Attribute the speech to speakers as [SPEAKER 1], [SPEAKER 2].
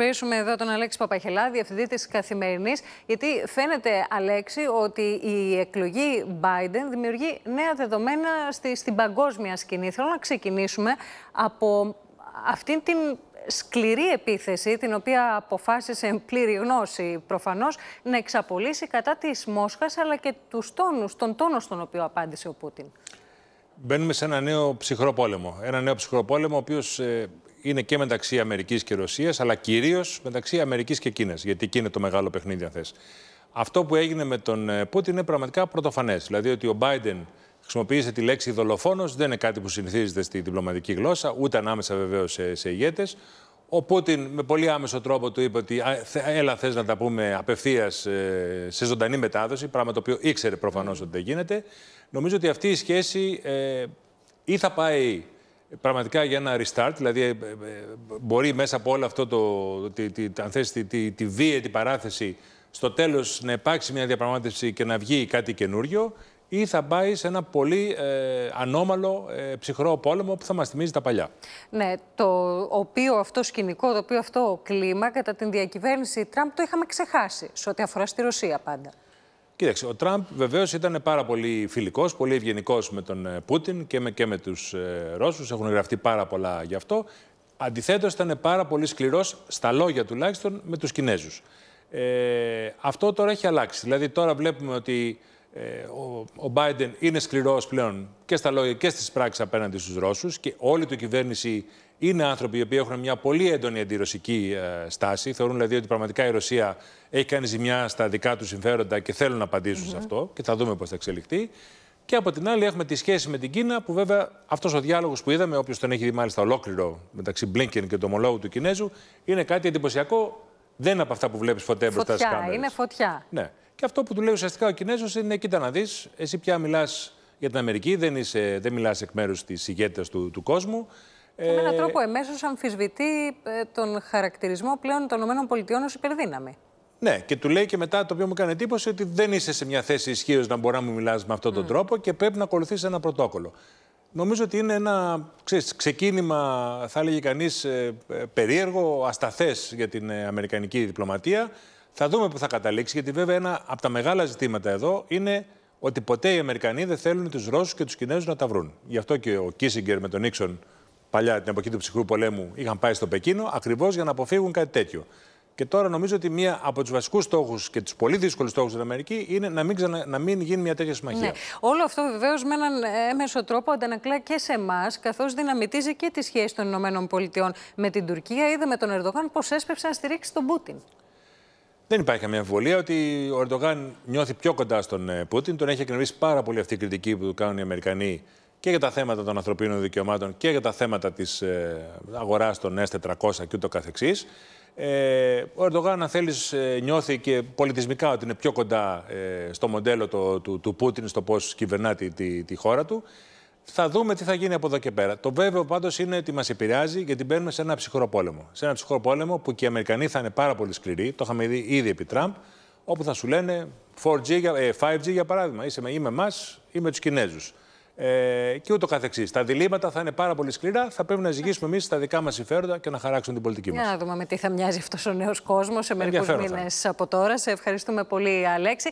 [SPEAKER 1] καλησπέρισουμε εδώ τον Αλέξη Παπαχελά, διευθυντή της Καθημερινής. Γιατί φαίνεται, Αλέξη, ότι η εκλογή Biden δημιουργεί νέα δεδομένα στη, στην παγκόσμια σκηνή. Θέλω να ξεκινήσουμε από αυτήν την σκληρή επίθεση, την οποία αποφάσισε πλήρη γνώση προφανώς, να εξαπολύσει κατά της Μόσχας, αλλά και τους τόνους, τον τόνο στον οποίο απάντησε ο Πούτιν.
[SPEAKER 2] Μπαίνουμε σε ένα νέο ψυχρό πόλεμο. Ένα νέο ψυχρό πόλεμο, ο οποίος ε, είναι και μεταξύ Αμερικής και Ρωσίας, αλλά κυρίως μεταξύ Αμερικής και Κίνας. Γιατί εκεί είναι το μεγάλο παιχνίδι, αν θες. Αυτό που έγινε με τον ε, Πούτιν είναι πραγματικά πρωτοφανές. Δηλαδή ότι ο Biden χρησιμοποίησε τη λέξη δολοφόνος, δεν είναι κάτι που συνηθίζεται στη διπλωματική γλώσσα, ούτε ανάμεσα βεβαίως σε, σε ηγέτες. Ο Πούτιν με πολύ άμεσο τρόπο του είπε ότι έλα θες να τα πούμε απευθείας ε, σε ζωντανή μετάδοση, πράγμα το οποίο ήξερε προφανώς ότι δεν γίνεται. Νομίζω ότι αυτή η σχέση ε, ή θα πάει πραγματικά για ένα restart, δηλαδή ε, ε, μπορεί μέσα από όλο αυτό το, τη, τη, αν θες, τη, τη, τη παράθεση στο τέλος να υπάρξει μια διαπραγμάτευση και να βγει κάτι καινούριο ή θα πάει σε ένα πολύ ε, ανώμαλο ψυχρό πόλεμο που θα μας θυμίζει τα παλιά.
[SPEAKER 1] Ναι, το οποίο αυτό σκηνικό, το οποίο αυτό κλίμα κατά την διακυβέρνηση Τραμπ το είχαμε ξεχάσει σε ό,τι αφορά στη Ρωσία πάντα.
[SPEAKER 2] Κοίταξε, ο Τραμπ βεβαίως ήταν πάρα πολύ φιλικός, πολύ ευγενικός με τον ε, Πούτιν και με, και με τους ε, Ρώσους. Έχουν γραφτεί πάρα πολλά γι' αυτό. Αντιθέτως, ήταν πάρα πολύ σκληρός, στα λόγια τουλάχιστον, με τους Κινέζους. Ε, αυτό τώρα έχει αλλάξει. Δηλαδή, τώρα βλέπουμε ότι ε, ο Biden είναι σκληρός πλέον και στα λόγια και στις πράξεις απέναντι στους Ρώσους και όλη του κυβέρνηση είναι άνθρωποι οι οποίοι έχουν μια πολύ έντονη αντιρωσική ε, στάση. Θεωρούν δηλαδή ότι πραγματικά η Ρωσία έχει κάνει ζημιά στα δικά τους συμφέροντα και θέλουν να απαντησουν σε ναι. αυτό και θα δούμε πώς θα εξελιχθεί. Και από την άλλη έχουμε τη σχέση με την Κίνα που βέβαια αυτός ο διάλογος που είδαμε, όποιος τον έχει δει μάλιστα ολόκληρο μεταξύ Blinken και του ομολόγου του Κινέζου, είναι κάτι εντυπωσιακό δεν είναι από αυτά που βλέπεις ποτέ μπροστά στις Είναι φωτιά. Ναι. Και αυτό που του λέει ουσιαστικά ο Κινέζος είναι: Κοίτα να δεις, εσύ πια μιλάς για την Αμερική, δεν, είσαι, δεν μιλάς εκ μέρους της ηγέτητα του, του κόσμου. Και με έναν ε, τρόπο
[SPEAKER 1] εμέσως αμφισβητεί ε, τον χαρακτηρισμό πλέον των ΗΠΑ ως υπερδύναμη.
[SPEAKER 2] Ναι, και του λέει και μετά το οποίο μου έκανε εντύπωση ότι δεν είσαι σε μια θέση ισχύως να μπορεί να μου μιλάς με αυτόν τον τρόπο και πρέπει να ακολουθήσει ένα πρωτόκολλο. Νομίζω ότι είναι ένα ξεκίνημα, θα έλεγε κανείς, ε, ε, περίεργο, ασταθές για την ε, Αμερικανική διπλωματία. Θα δούμε που θα καταλήξει, γιατί βέβαια ένα από τα μεγάλα ζητήματα εδώ είναι ότι ποτέ οι Αμερικανοί δεν θέλουν τους Ρώσους και τους Κινέζους να τα βρουν. Γι' αυτό και ο Κίσιγκερ με τον Νίξον παλιά την εποχή του ψυχρού πολέμου είχαν πάει στο Πεκίνο ακριβώς για να αποφύγουν κάτι τέτοιο. Και τώρα νομίζω ότι μία από τους βασικούς στόχους και τους πολύ δύσκολους στόχους στην Αμερική είναι να μην, ξανα... να μην γίνει μια τέτοια συμμαχία. Ναι.
[SPEAKER 1] Όλο αυτό βεβαίως με έναν έμεσο τρόπο αντανακλά και σε εμάς, καθώς δυναμητίζει και τη σχέση των ΗΠΑ με την Τουρκία. Είδαμε τον Ερντογάν πώς έσπευσε να στηρίξει τον Πούτιν.
[SPEAKER 2] Δεν υπάρχει καμία αμφιβολία ότι ο Ερντογάν νιώθει πιο κοντά στον ε, Πούτιν. Τον έχει εκνευρίσει πάρα πολύ αυτή η κριτική που του κάνουν οι Αμερικανοί και για τα θέματα των ανθρωπίνων δικαιωμάτων και για τα θέματα της ε, αγοράς των S400 και ούτω καθεξής. Ε, ο Ερντογάν, αν θέλεις, ε, νιώθει και πολιτισμικά ότι είναι πιο κοντά ε, στο μοντέλο το, του, του Πούτιν, στο πώς κυβερνά τη, τη, τη, χώρα του. Θα δούμε τι θα γίνει από εδώ και πέρα. Το βέβαιο πάντως είναι ότι μας επηρεάζει γιατί μπαίνουμε σε ένα ψυχρό πόλεμο. Σε ένα ψυχρό πόλεμο που και οι Αμερικανοί θα είναι πάρα πολύ σκληροί. Το είχαμε δει ήδη επί Τραμπ. Όπου θα σου λένε 4G, 5G ε, για παράδειγμα. Είσαι ή με εμάς ή με τους Κινέζους ε, και ούτω καθεξής. Τα διλήμματα θα είναι πάρα πολύ σκληρά. Θα πρέπει να ζυγίσουμε εμείς τα δικά μας συμφέροντα και να χαράξουμε την πολιτική μας.
[SPEAKER 1] Να δούμε με τι θα μοιάζει αυτός ο νέος κόσμος σε μερικούς μήνε από τώρα. Σε ευχαριστούμε πολύ, Αλέξη.